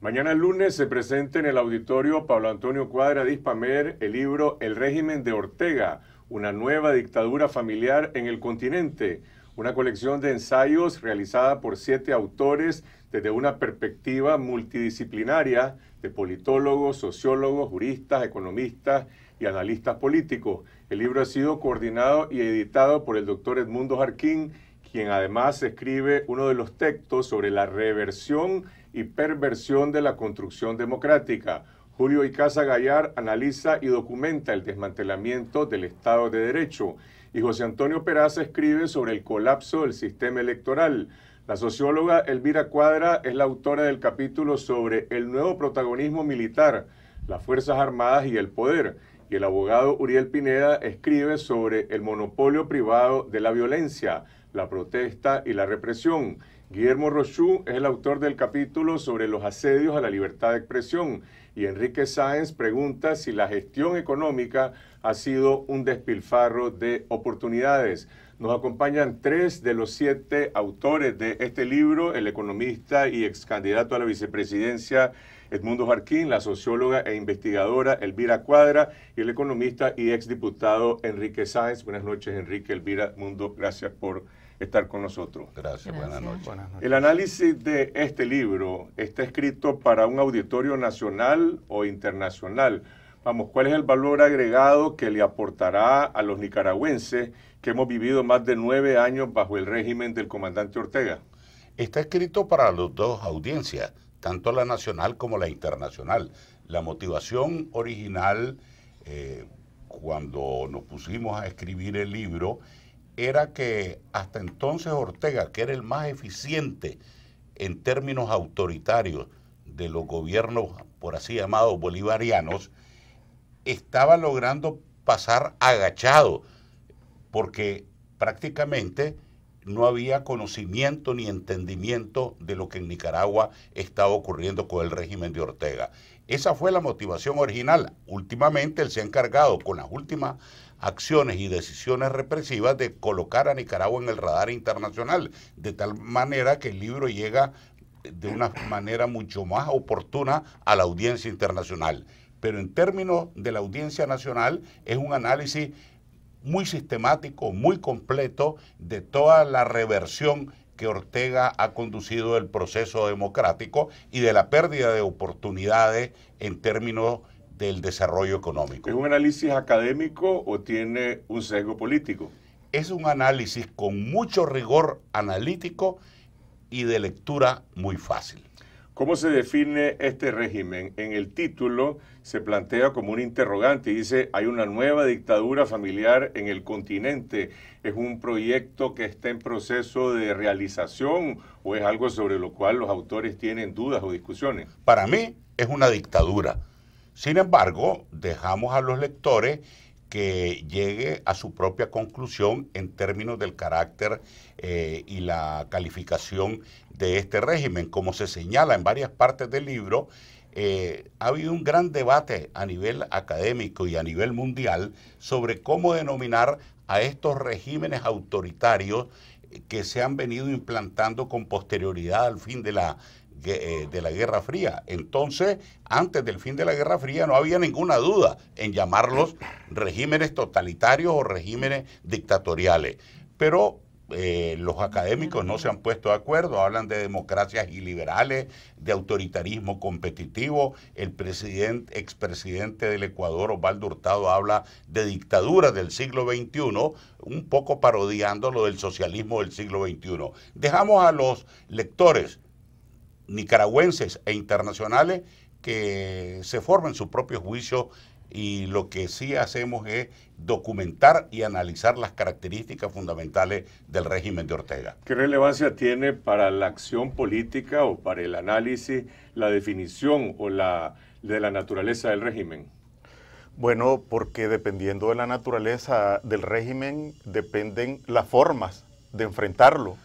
Mañana lunes se presenta en el auditorio Pablo Antonio Cuadra Dispamer el libro El régimen de Ortega, una nueva dictadura familiar en el continente, una colección de ensayos realizada por siete autores desde una perspectiva multidisciplinaria de politólogos, sociólogos, juristas, economistas y analistas políticos el libro ha sido coordinado y editado por el doctor Edmundo Jarquín, quien además escribe uno de los textos sobre la reversión y perversión de la construcción democrática. Julio Icaza Gallar analiza y documenta el desmantelamiento del Estado de Derecho y José Antonio Peraza escribe sobre el colapso del sistema electoral. La socióloga Elvira Cuadra es la autora del capítulo sobre el nuevo protagonismo militar, las Fuerzas Armadas y el poder y el abogado Uriel Pineda escribe sobre el monopolio privado de la violencia, la protesta y la represión. Guillermo Rochú es el autor del capítulo sobre los asedios a la libertad de expresión y Enrique Sáenz pregunta si la gestión económica ha sido un despilfarro de oportunidades. Nos acompañan tres de los siete autores de este libro, el economista y ex candidato a la vicepresidencia Edmundo Jarquín, la socióloga e investigadora Elvira Cuadra y el economista y exdiputado Enrique Sáenz. Buenas noches, Enrique, Elvira, Mundo, gracias por estar con nosotros. Gracias, Buenas, noches. El análisis de este libro está escrito para un auditorio nacional o internacional. Vamos, ¿cuál es el valor agregado que le aportará a los nicaragüenses que hemos vivido más de nueve años bajo el régimen del comandante Ortega? Está escrito para los dos audiencias, tanto la nacional como la internacional. La motivación original, eh, cuando nos pusimos a escribir el libro, era que hasta entonces Ortega, que era el más eficiente en términos autoritarios de los gobiernos, por así llamados, bolivarianos, estaba logrando pasar agachado, porque prácticamente no había conocimiento ni entendimiento de lo que en Nicaragua estaba ocurriendo con el régimen de Ortega. Esa fue la motivación original. Últimamente él se ha encargado con las últimas acciones y decisiones represivas de colocar a Nicaragua en el radar internacional, de tal manera que el libro llega de una manera mucho más oportuna a la audiencia internacional. Pero en términos de la audiencia nacional es un análisis muy sistemático, muy completo de toda la reversión que Ortega ha conducido del proceso democrático y de la pérdida de oportunidades en términos del desarrollo económico. ¿Es un análisis académico o tiene un sesgo político? Es un análisis con mucho rigor analítico y de lectura muy fácil. ¿Cómo se define este régimen? En el título se plantea como un interrogante y dice, hay una nueva dictadura familiar en el continente. ¿Es un proyecto que está en proceso de realización o es algo sobre lo cual los autores tienen dudas o discusiones? Para mí es una dictadura. Sin embargo, dejamos a los lectores que llegue a su propia conclusión en términos del carácter eh, y la calificación de este régimen. Como se señala en varias partes del libro, eh, ha habido un gran debate a nivel académico y a nivel mundial sobre cómo denominar a estos regímenes autoritarios eh, que se han venido implantando con posterioridad al fin de la eh, de la Guerra Fría. Entonces, antes del fin de la Guerra Fría no había ninguna duda en llamarlos regímenes totalitarios o regímenes dictatoriales. Pero eh, los académicos no se han puesto de acuerdo, hablan de democracias iliberales, de autoritarismo competitivo, el presidente, expresidente del Ecuador, Osvaldo Hurtado, habla de dictadura del siglo XXI, un poco parodiando lo del socialismo del siglo XXI. Dejamos a los lectores nicaragüenses e internacionales que se formen su propio juicio y lo que sí hacemos es documentar y analizar las características fundamentales del régimen de Ortega. ¿Qué relevancia tiene para la acción política o para el análisis la definición o la de la naturaleza del régimen? Bueno, porque dependiendo de la naturaleza del régimen dependen las formas de enfrentarlo.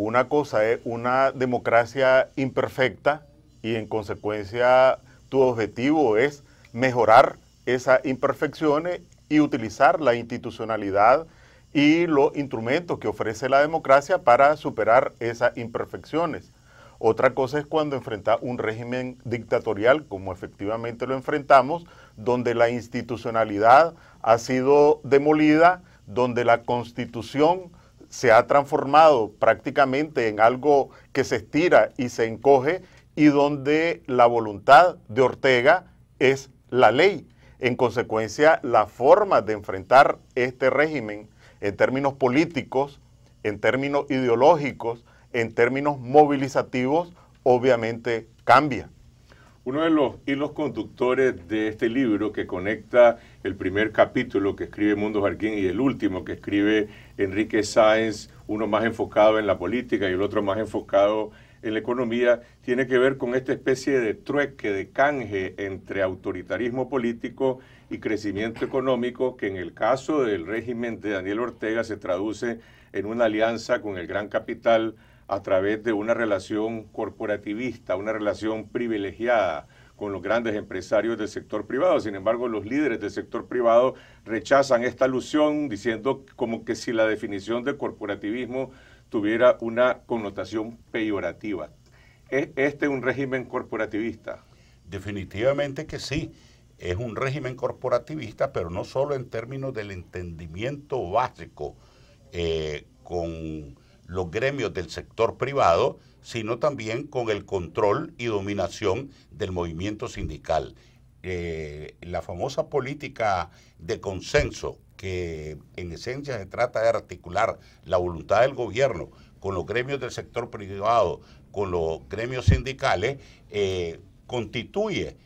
Una cosa es una democracia imperfecta y en consecuencia tu objetivo es mejorar esas imperfecciones y utilizar la institucionalidad y los instrumentos que ofrece la democracia para superar esas imperfecciones. Otra cosa es cuando enfrenta un régimen dictatorial, como efectivamente lo enfrentamos, donde la institucionalidad ha sido demolida, donde la constitución se ha transformado prácticamente en algo que se estira y se encoge y donde la voluntad de Ortega es la ley. En consecuencia, la forma de enfrentar este régimen en términos políticos, en términos ideológicos, en términos movilizativos, obviamente cambia. Uno de los hilos conductores de este libro que conecta el primer capítulo que escribe Mundo Jarquín y el último que escribe Enrique Sáenz, uno más enfocado en la política y el otro más enfocado en la economía, tiene que ver con esta especie de trueque, de canje entre autoritarismo político y crecimiento económico, que en el caso del régimen de Daniel Ortega se traduce en una alianza con el gran capital a través de una relación corporativista, una relación privilegiada con los grandes empresarios del sector privado. Sin embargo, los líderes del sector privado rechazan esta alusión diciendo como que si la definición de corporativismo tuviera una connotación peyorativa. ¿Es este un régimen corporativista? Definitivamente que sí. Es un régimen corporativista, pero no solo en términos del entendimiento básico eh, con los gremios del sector privado, sino también con el control y dominación del movimiento sindical. Eh, la famosa política de consenso, que en esencia se trata de articular la voluntad del gobierno con los gremios del sector privado, con los gremios sindicales, eh, constituye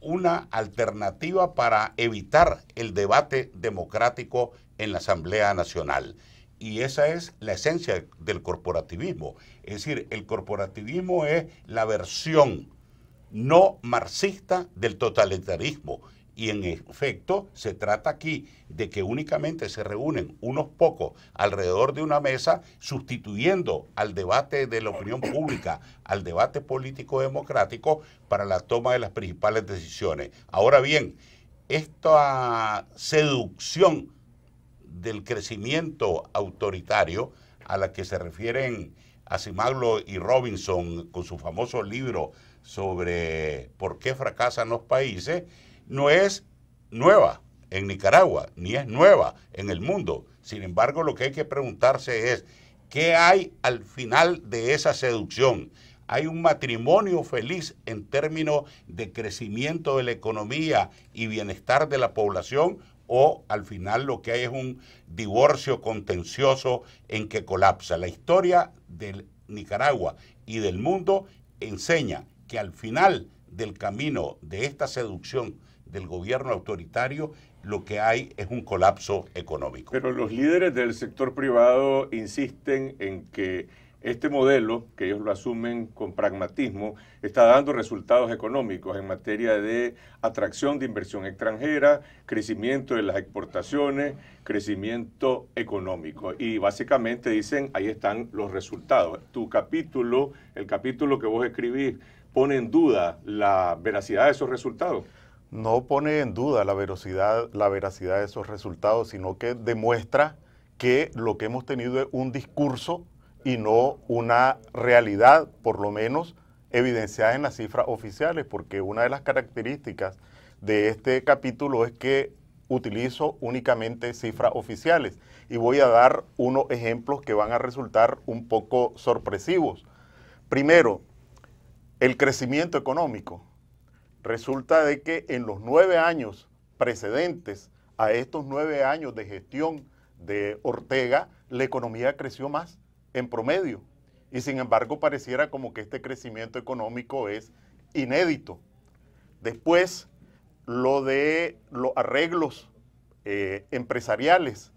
una alternativa para evitar el debate democrático en la Asamblea Nacional y esa es la esencia del corporativismo. Es decir, el corporativismo es la versión no marxista del totalitarismo. Y en efecto, se trata aquí de que únicamente se reúnen unos pocos alrededor de una mesa, sustituyendo al debate de la opinión pública, al debate político democrático, para la toma de las principales decisiones. Ahora bien, esta seducción del crecimiento autoritario a la que se refieren Asimaglo y Robinson con su famoso libro sobre por qué fracasan los países, no es nueva en Nicaragua, ni es nueva en el mundo. Sin embargo, lo que hay que preguntarse es, ¿qué hay al final de esa seducción? Hay un matrimonio feliz en términos de crecimiento de la economía y bienestar de la población o al final lo que hay es un divorcio contencioso en que colapsa. La historia de Nicaragua y del mundo enseña que al final del camino de esta seducción del gobierno autoritario, lo que hay es un colapso económico. Pero los líderes del sector privado insisten en que este modelo, que ellos lo asumen con pragmatismo, está dando resultados económicos en materia de atracción de inversión extranjera, crecimiento de las exportaciones, crecimiento económico. Y básicamente dicen, ahí están los resultados. Tu capítulo, el capítulo que vos escribís, pone en duda la veracidad de esos resultados. No pone en duda la veracidad, la veracidad de esos resultados, sino que demuestra que lo que hemos tenido es un discurso y no una realidad, por lo menos evidenciada en las cifras oficiales, porque una de las características de este capítulo es que utilizo únicamente cifras oficiales y voy a dar unos ejemplos que van a resultar un poco sorpresivos. Primero, el crecimiento económico. Resulta de que en los nueve años precedentes a estos nueve años de gestión de Ortega, la economía creció más en promedio. Y sin embargo pareciera como que este crecimiento económico es inédito. Después, lo de los arreglos eh, empresariales.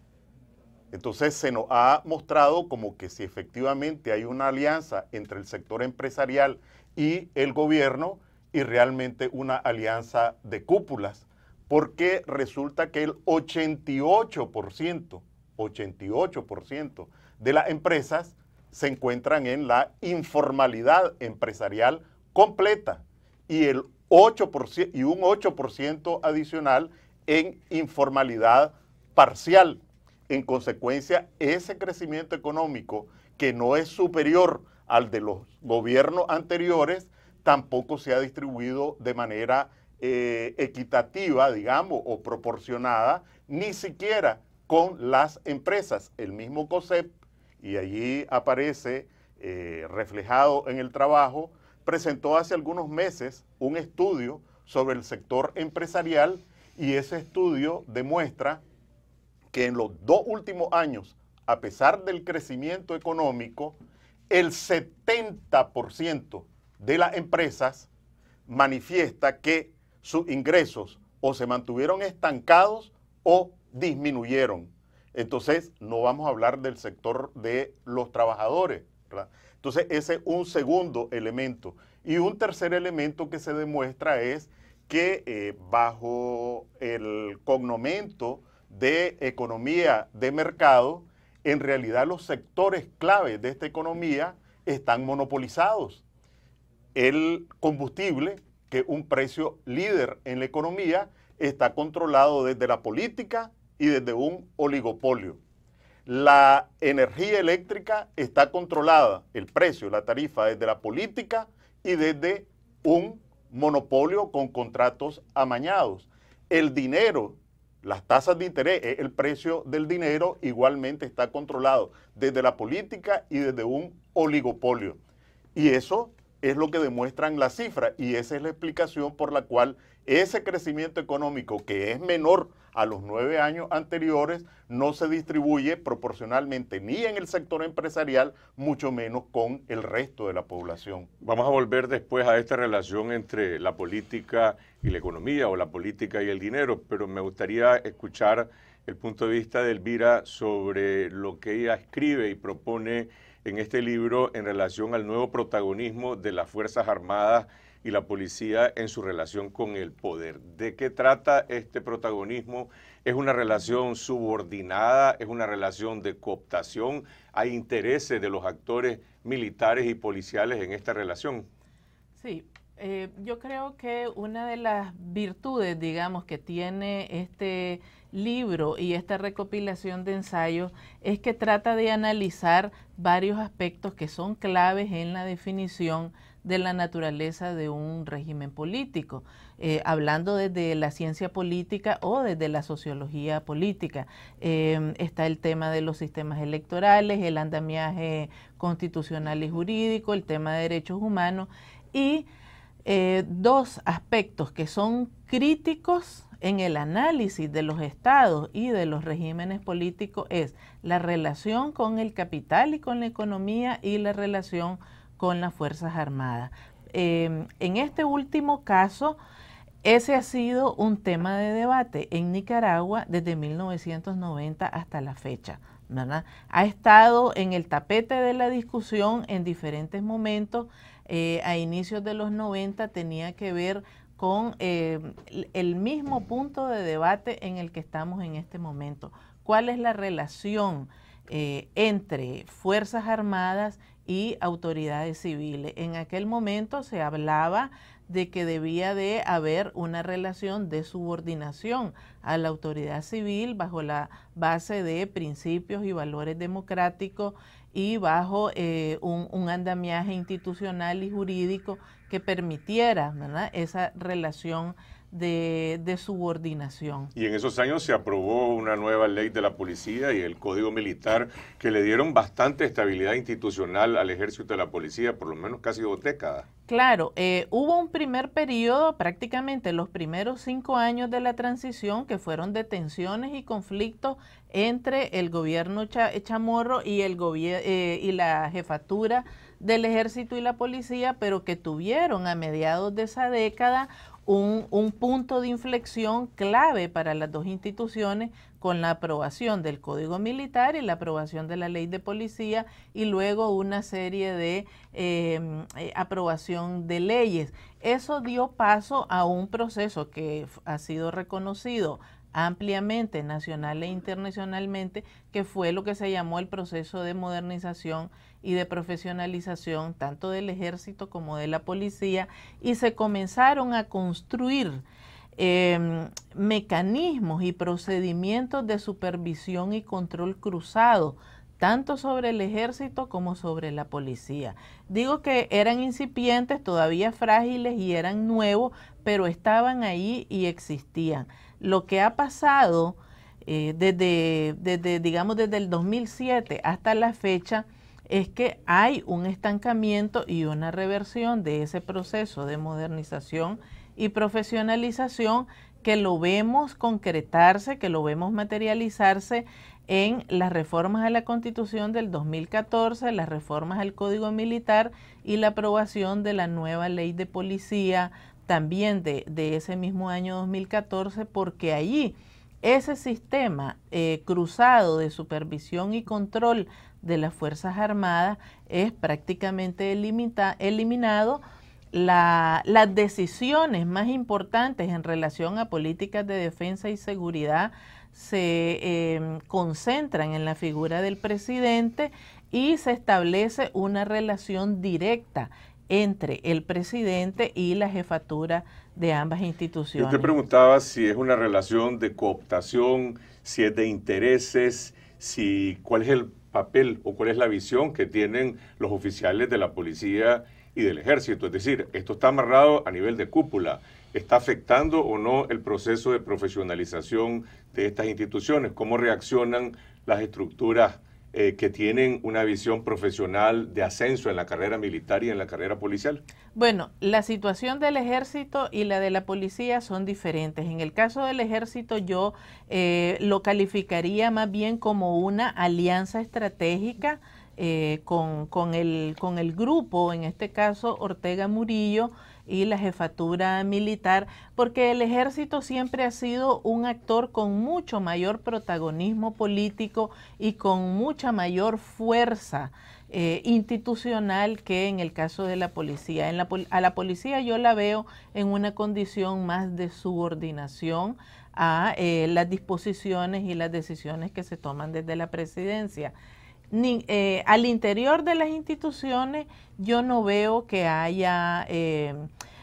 Entonces se nos ha mostrado como que si efectivamente hay una alianza entre el sector empresarial y el gobierno y realmente una alianza de cúpulas, porque resulta que el 88%, 88% de las empresas se encuentran en la informalidad empresarial completa y, el y un 8% adicional en informalidad parcial. En consecuencia, ese crecimiento económico que no es superior al de los gobiernos anteriores, tampoco se ha distribuido de manera eh, equitativa, digamos, o proporcionada, ni siquiera con las empresas. El mismo concepto y allí aparece eh, reflejado en el trabajo, presentó hace algunos meses un estudio sobre el sector empresarial y ese estudio demuestra que en los dos últimos años, a pesar del crecimiento económico, el 70% de las empresas manifiesta que sus ingresos o se mantuvieron estancados o disminuyeron. Entonces, no vamos a hablar del sector de los trabajadores. Entonces, ese es un segundo elemento. Y un tercer elemento que se demuestra es que eh, bajo el cognomento de economía de mercado, en realidad los sectores clave de esta economía están monopolizados. El combustible, que es un precio líder en la economía, está controlado desde la política y desde un oligopolio. La energía eléctrica está controlada, el precio, la tarifa, desde la política y desde un monopolio con contratos amañados. El dinero, las tasas de interés, eh, el precio del dinero igualmente está controlado desde la política y desde un oligopolio. Y eso es lo que demuestran las cifras y esa es la explicación por la cual ese crecimiento económico que es menor a los nueve años anteriores no se distribuye proporcionalmente ni en el sector empresarial, mucho menos con el resto de la población. Vamos a volver después a esta relación entre la política y la economía o la política y el dinero, pero me gustaría escuchar el punto de vista de Elvira sobre lo que ella escribe y propone en este libro en relación al nuevo protagonismo de las Fuerzas Armadas y la policía en su relación con el poder. ¿De qué trata este protagonismo? ¿Es una relación subordinada? ¿Es una relación de cooptación? ¿Hay intereses de los actores militares y policiales en esta relación? Sí, eh, yo creo que una de las virtudes, digamos, que tiene este libro y esta recopilación de ensayos es que trata de analizar varios aspectos que son claves en la definición de la naturaleza de un régimen político, eh, hablando desde la ciencia política o desde la sociología política. Em, está el tema de los sistemas electorales, el andamiaje constitucional y jurídico, el tema de derechos humanos y eh, dos aspectos que son críticos en el análisis de los estados y de los regímenes políticos es la relación con el capital y con la economía y la relación con las Fuerzas Armadas. Em, en este último caso, ese ha sido un tema de debate en Nicaragua desde 1990 hasta la fecha. Ha estado en el tapete de la discusión en diferentes momentos. Eh, a inicios de los 90 tenía que ver con eh, el mismo punto de debate en el que estamos en este momento. ¿Cuál es la relación eh, entre Fuerzas Armadas y autoridades civiles? En aquel momento se hablaba de que debía de haber una relación de subordinación a la autoridad civil bajo la base de principios y valores democráticos y bajo eh, un andamiaje institucional y jurídico permitiera esa relación de, subordinación. Y en esos años se aprobó una nueva ley de la policía y el código militar que le dieron bastante estabilidad institucional al ejército de la policía, por lo menos casi dos décadas. Claro, eh, hubo un primer periodo, prácticamente los primeros cinco años de la transición, que fueron de tensiones y conflictos entre el gobierno chamorro y, el gobierno eh, y la jefatura del ejército y la policía, pero que tuvieron a mediados de esa década un, punto de inflexión clave para las dos instituciones con la aprobación del Código Militar y la aprobación de la Ley de Policía y luego una serie de eh, eh, aprobación de leyes. Eso dio paso a un proceso que ha sido reconocido ampliamente, nacional e internacionalmente, que fue lo que se llamó el proceso de modernización y de profesionalización tanto del ejército como de la policía, y se comenzaron a construir em, mecanismos y procedimientos de supervisión y control cruzado tanto sobre el ejército como sobre la policía. Digo que eran incipientes, todavía frágiles y eran nuevos, pero estaban ahí y existían lo que ha pasado eh, desde, desde, digamos, desde el 2007 hasta la fecha es que hay un estancamiento y una reversión de ese proceso de modernización y profesionalización que lo vemos concretarse, que lo vemos materializarse en las reformas a la Constitución del 2014, las reformas al Código Militar y la aprobación de la nueva ley de policía, también de, ese mismo año 2014, porque allí ese sistema eh, cruzado de supervisión y control de las Fuerzas Armadas es prácticamente eliminado. las decisiones más importantes en relación a políticas de defensa y seguridad se eh, concentran en la figura del presidente y se establece una relación directa entre el presidente y la jefatura de ambas instituciones. Usted preguntaba si es una relación de cooptación, si es de intereses, si cuál es el papel o cuál es la visión que tienen los oficiales de la policía y del ejército. Es decir, esto está amarrado a nivel de cúpula. ¿Está afectando o no el proceso de profesionalización de estas instituciones? ¿Cómo reaccionan las estructuras eh, que tienen una visión profesional de ascenso en la carrera militar y en la carrera policial? Bueno, la situación del ejército y la de la policía son diferentes. En el caso del ejército yo eh, lo calificaría más bien como una alianza estratégica. Eh, con, con el grupo, en este caso Ortega Murillo, y la jefatura militar, porque el ejército siempre ha sido un actor con mucho mayor protagonismo político y con mucha mayor fuerza eh, institucional que en el caso de la policía. En la, a la policía yo la veo en una condición más de subordinación a eh, las disposiciones y las decisiones que se toman desde la presidencia. Eh, al interior de las instituciones yo no veo que haya, eh,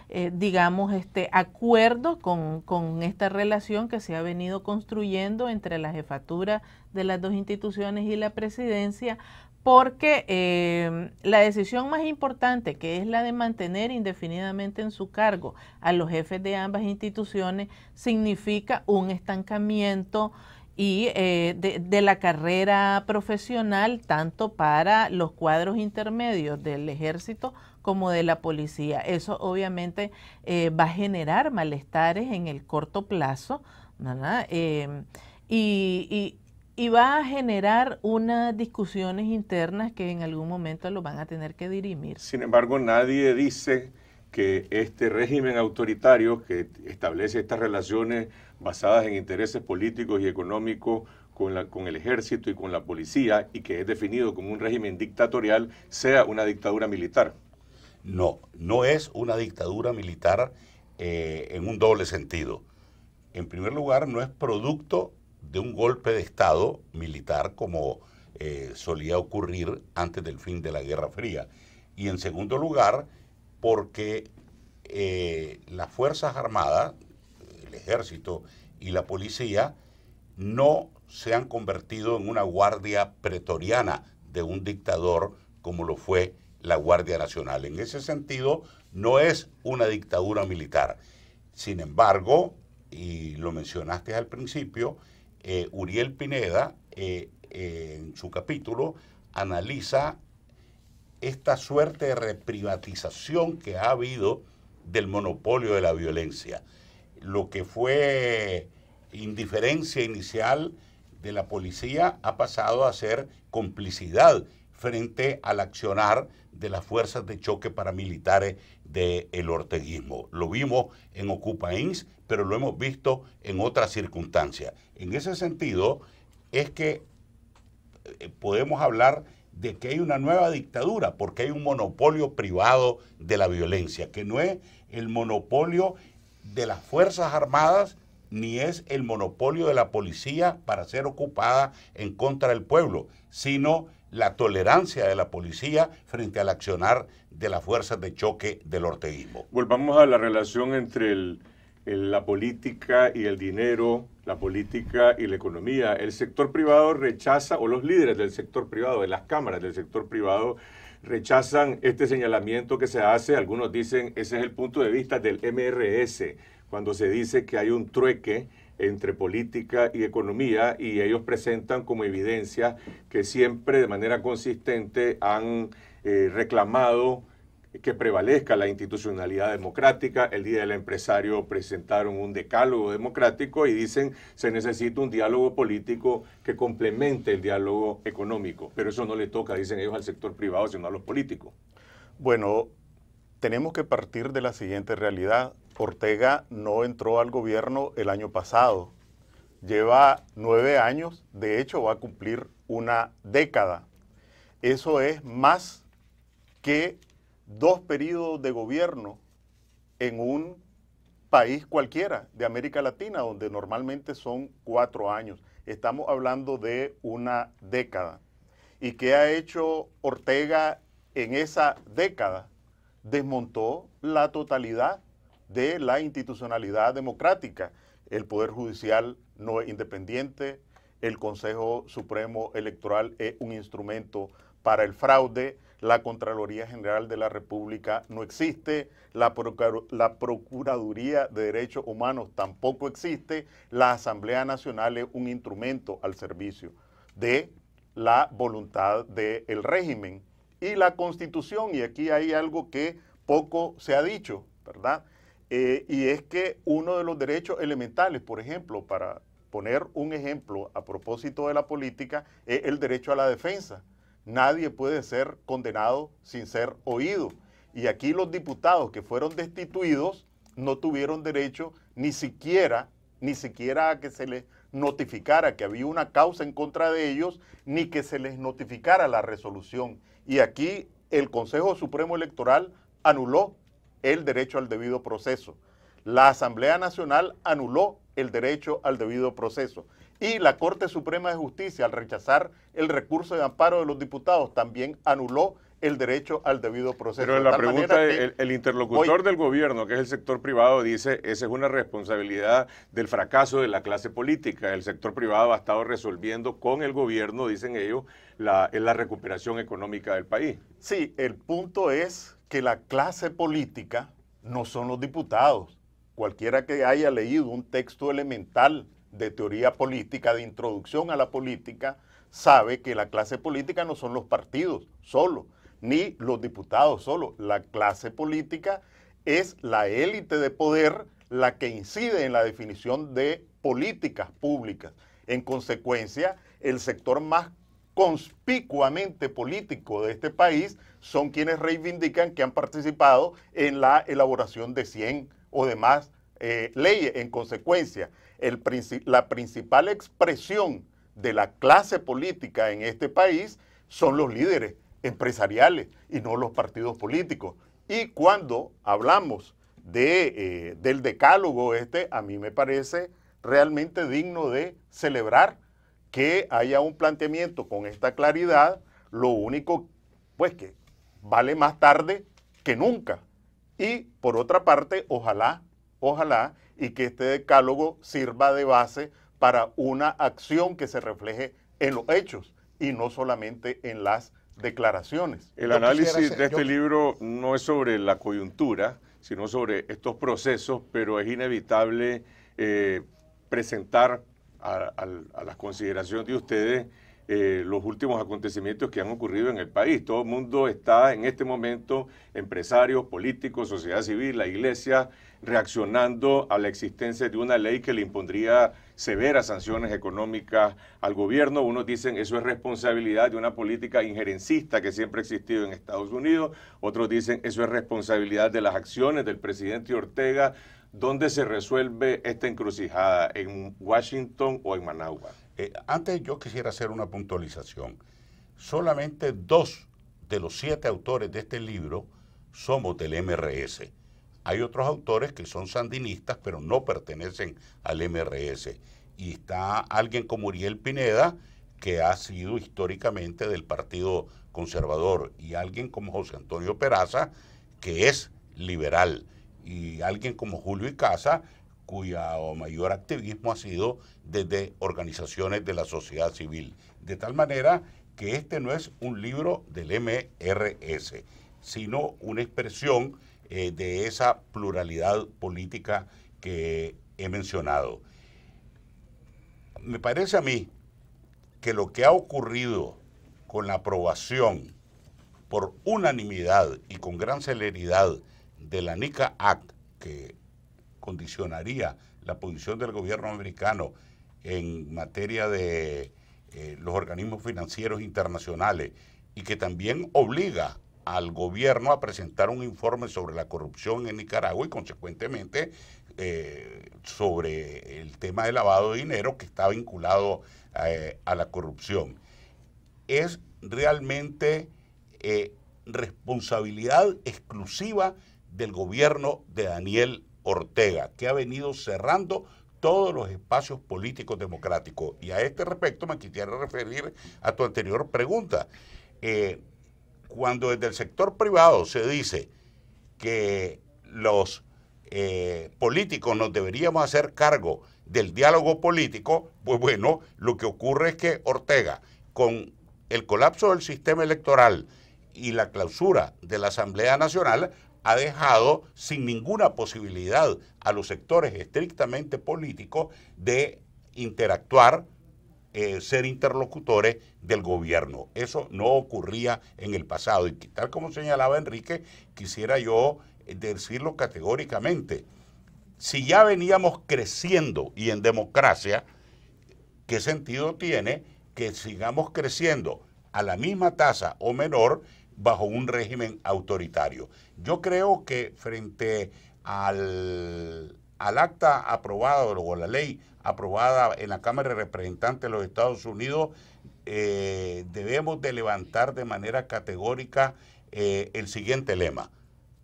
eh, digamos, este acuerdo con, con, esta relación que se ha venido construyendo entre la jefatura de las dos instituciones y la presidencia, porque la decisión más importante, que es la de mantener indefinidamente en su cargo a los jefes de ambas instituciones, significa un estancamiento y eh, de, la carrera profesional tanto para los cuadros intermedios del ejército como de la policía. Eso obviamente eh, va a generar malestares en el corto plazo em, y, va a generar unas discusiones internas que en algún momento lo van a tener que dirimir. Sin embargo, nadie dice que este régimen autoritario que establece estas relaciones basadas en intereses políticos y económicos con, la, con el ejército y con la policía y que es definido como un régimen dictatorial sea una dictadura militar. No, no es una dictadura militar eh, en un doble sentido. En primer lugar, no es producto de un golpe de Estado militar como eh, solía ocurrir antes del fin de la Guerra Fría. Y en segundo lugar, porque eh, las Fuerzas Armadas, el ejército y la policía no se han convertido en una guardia pretoriana de un dictador como lo fue la Guardia Nacional. En ese sentido, no es una dictadura militar. Sin embargo, y lo mencionaste al principio, eh, Uriel Pineda eh, eh, en su capítulo analiza esta suerte de reprivatización que ha habido del monopolio de la violencia lo que fue indiferencia inicial de la policía ha pasado a ser complicidad frente al accionar de las fuerzas de choque paramilitares del el orteguismo. Lo vimos en Ocupa pero lo hemos visto en otras circunstancias. En ese sentido, es que eh, podemos hablar de que hay una nueva dictadura, porque hay un monopolio privado de la violencia, que no es el monopolio de las Fuerzas Armadas ni es el monopolio de la policía para ser ocupada en contra del pueblo, sino la tolerancia de la policía frente al accionar de las fuerzas de choque del orteguismo. Volvamos a la relación entre la política y el dinero, la política y la economía. El sector privado rechaza, o los líderes del sector privado, de las cámaras del sector privado, rechazan este señalamiento que se hace. Algunos dicen, ese es el punto de vista del MRS, cuando se dice que hay un trueque entre política y economía y ellos presentan como evidencia que siempre de manera consistente han eh, reclamado que prevalezca la institucionalidad democrática. El Día del Empresario presentaron un decálogo democrático y dicen se necesita un diálogo político que complemente el diálogo económico. Pero eso no le toca, dicen ellos, al sector privado, sino a los políticos. Bueno, tenemos que partir de la siguiente realidad. Ortega no entró al gobierno el año pasado. Lleva nueve años, de hecho va a cumplir una década. Eso es más que dos periodos de gobierno en un país cualquiera de América Latina, donde normalmente son cuatro años. Estamos hablando de una década. ¿Y qué ha hecho Ortega en esa década? Desmontó la totalidad de la institucionalidad democrática. El Poder Judicial no es independiente, el Consejo Supremo Electoral es un instrumento para el fraude, la Contraloría General de la República no existe, la, Procuraduría de Derechos Humanos tampoco existe, la Asamblea Nacional es un instrumento al servicio de la voluntad del régimen y la Constitución, y aquí hay algo que poco se ha dicho, ¿verdad? Eh, y es que uno de los derechos elementales, por ejemplo, para poner un ejemplo a propósito de la política, es el derecho a la defensa Nadie puede ser condenado sin ser oído. Y aquí los diputados que fueron destituidos no tuvieron derecho ni siquiera, ni siquiera a que se les notificara que había una causa en contra de ellos, ni que se les notificara la resolución. Y aquí el Consejo Supremo Electoral anuló el derecho al debido proceso. La Asamblea Nacional anuló el derecho al debido proceso. Y la Corte Suprema de Justicia, al rechazar el recurso de amparo de los diputados, también anuló el derecho al debido proceso. Pero la pregunta, el, interlocutor del gobierno, que es el sector privado, dice, esa es una responsabilidad del fracaso de la clase política. El sector privado ha estado resolviendo con el gobierno, dicen ellos, la, la recuperación económica del país. Sí, el punto es que la clase política no son los diputados. Cualquiera que haya leído un texto elemental de teoría política, de introducción a la política, sabe que la clase política no son los partidos solo, ni los diputados solo. La clase política es la élite de poder la que incide en la definición de políticas públicas. En consecuencia, el sector más conspicuamente político de este país son quienes reivindican que han participado en la elaboración de 100 o demás eh, leyes. En consecuencia, la principal expresión de la clase política en este país son los líderes empresariales y no los partidos políticos. Y cuando hablamos de, eh, del decálogo este, a mí me parece realmente digno de celebrar que haya un planteamiento con esta claridad, lo único pues que vale más tarde que nunca. Y por otra parte, ojalá, ojalá y que este decálogo sirva de base para una acción que se refleje en los hechos y no solamente en las declaraciones. El análisis de este libro no es sobre la coyuntura, sino sobre estos procesos, pero es inevitable eh, presentar a, las consideraciones de ustedes eh, los últimos acontecimientos que han ocurrido en el país. Todo el mundo está en este momento, empresarios, políticos, sociedad civil, la iglesia, reaccionando a la existencia de una ley que le impondría severas sanciones económicas al gobierno. Unos dicen eso es responsabilidad de una política injerencista que siempre ha existido en Estados Unidos. Otros dicen eso es responsabilidad de las acciones del presidente Ortega. ¿Dónde se resuelve esta encrucijada? ¿En Washington o en Managua? Eh, antes yo quisiera hacer una puntualización. Solamente dos de los siete autores de este libro somos del MRS hay otros autores que son sandinistas, pero no pertenecen al MRS. Y está alguien como Uriel Pineda, que ha sido históricamente del Partido Conservador, y alguien como José Antonio Peraza, que es liberal, y alguien como Julio Icaza, cuyo mayor activismo ha sido desde organizaciones de la sociedad civil. De tal manera que este no es un libro del MRS, sino una expresión eh, de esa pluralidad política que he mencionado. Me parece a mí que lo que ha ocurrido con la aprobación por unanimidad y con gran celeridad de la NICA Act, que condicionaría la posición del gobierno americano en materia de eh, los organismos financieros internacionales y que también obliga al gobierno a presentar un informe sobre la corrupción en Nicaragua y consecuentemente eh, sobre el tema del lavado de dinero que está vinculado eh, a la corrupción. Es realmente eh, responsabilidad exclusiva del gobierno de Daniel Ortega, que ha venido cerrando todos los espacios políticos democráticos. Y a este respecto me quisiera referir a tu anterior pregunta cuando desde el sector privado se dice que los eh, políticos nos deberíamos hacer cargo del diálogo político, pues bueno, lo que ocurre es que Ortega, con el colapso del sistema electoral y la clausura de la Asamblea Nacional, ha dejado sin ninguna posibilidad a los sectores estrictamente políticos de interactuar eh, ser interlocutores del gobierno. Eso no ocurría en el pasado. Y tal como señalaba Enrique, quisiera yo eh, decirlo categóricamente. Si ya veníamos creciendo y en democracia, ¿qué sentido tiene que sigamos creciendo a la misma tasa o menor bajo un régimen autoritario? Yo creo que frente al al acta aprobado, o la ley aprobada en la Cámara de Representantes de los Estados Unidos, eh, debemos de levantar de manera categórica eh, el siguiente lema.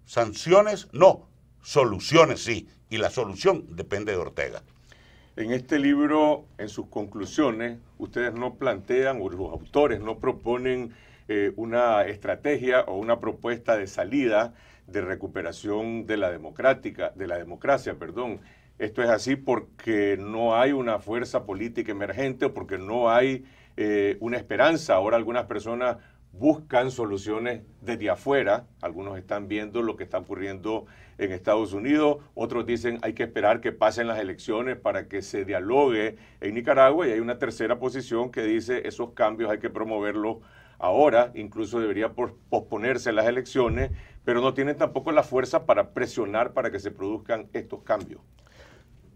Sanciones no, soluciones sí. Y la solución depende de Ortega. En este libro, en sus conclusiones, ustedes no plantean, o los autores no proponen eh, una estrategia o una propuesta de salida de recuperación de la democrática, de la democracia, perdón. Esto es así porque no hay una fuerza política emergente o porque no hay eh, una esperanza. Ahora algunas personas buscan soluciones desde afuera. Algunos están viendo lo que está ocurriendo en Estados Unidos, otros dicen hay que esperar que pasen las elecciones para que se dialogue en Nicaragua y hay una tercera posición que dice esos cambios hay que promoverlos Ahora incluso debería posponerse las elecciones, pero no tienen tampoco la fuerza para presionar para que se produzcan estos cambios.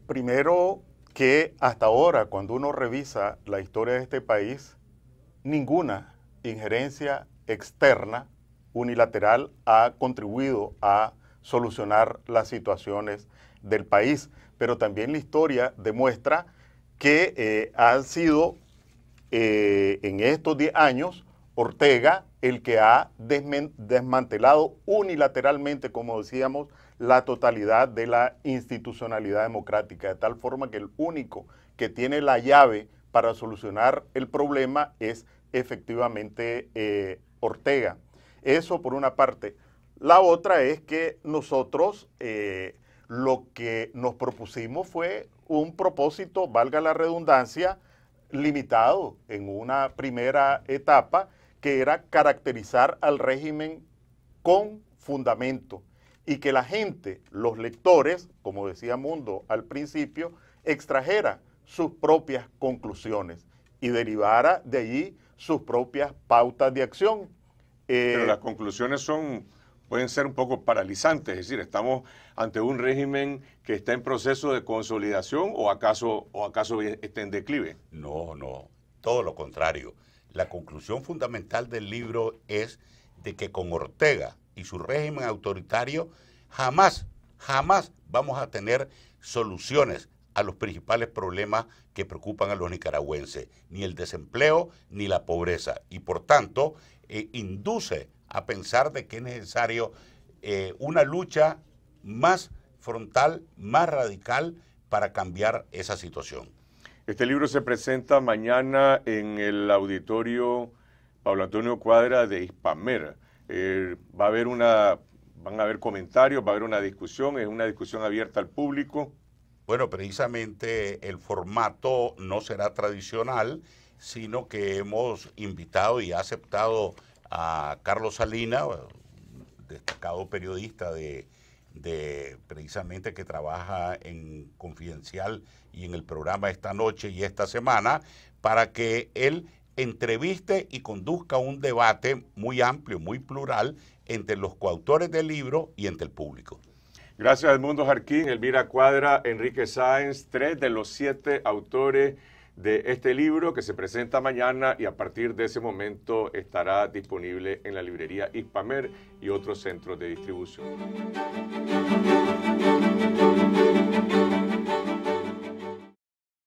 Primero que hasta ahora, cuando uno revisa la historia de este país, ninguna injerencia externa unilateral ha contribuido a solucionar las situaciones del país. Pero también la historia demuestra que eh, han sido eh, en estos 10 años Ortega el que ha desmantelado unilateralmente, como decíamos, la totalidad de la institucionalidad democrática, de tal forma que el único que tiene la llave para solucionar el problema es efectivamente eh, Ortega. Eso por una parte. La otra es que nosotros eh, lo que nos propusimos fue un propósito, valga la redundancia, limitado en una primera etapa que era caracterizar al régimen con fundamento y que la gente, los lectores, como decía Mundo al principio, extrajera sus propias conclusiones y derivara de allí sus propias pautas de acción. Eh, Pero las conclusiones son pueden ser un poco paralizantes, es decir, estamos ante un régimen que está en proceso de consolidación o acaso o acaso está en declive. No, no, todo lo contrario la conclusión fundamental del libro es de que con Ortega y su régimen autoritario jamás, jamás vamos a tener soluciones a los principales problemas que preocupan a los nicaragüenses, ni el desempleo ni la pobreza. Y por tanto, eh, induce a pensar de que es necesario eh, una lucha más frontal, más radical para cambiar esa situación. Este libro se presenta mañana en el auditorio Pablo Antonio Cuadra de Hispamera. Eh, va a haber una, van a haber comentarios, va a haber una discusión, es una discusión abierta al público. Bueno, precisamente el formato no será tradicional, sino que hemos invitado y aceptado a Carlos Salina, destacado periodista de, de precisamente que trabaja en Confidencial y en el programa esta noche y esta semana, para que él entreviste y conduzca un debate muy amplio, muy plural, entre los coautores del libro y entre el público. Gracias, Edmundo Jarquín, Elvira Cuadra, Enrique Sáenz, tres de los siete autores de este libro que se presenta mañana y a partir de ese momento estará disponible en la librería Hispamer y otros centros de distribución.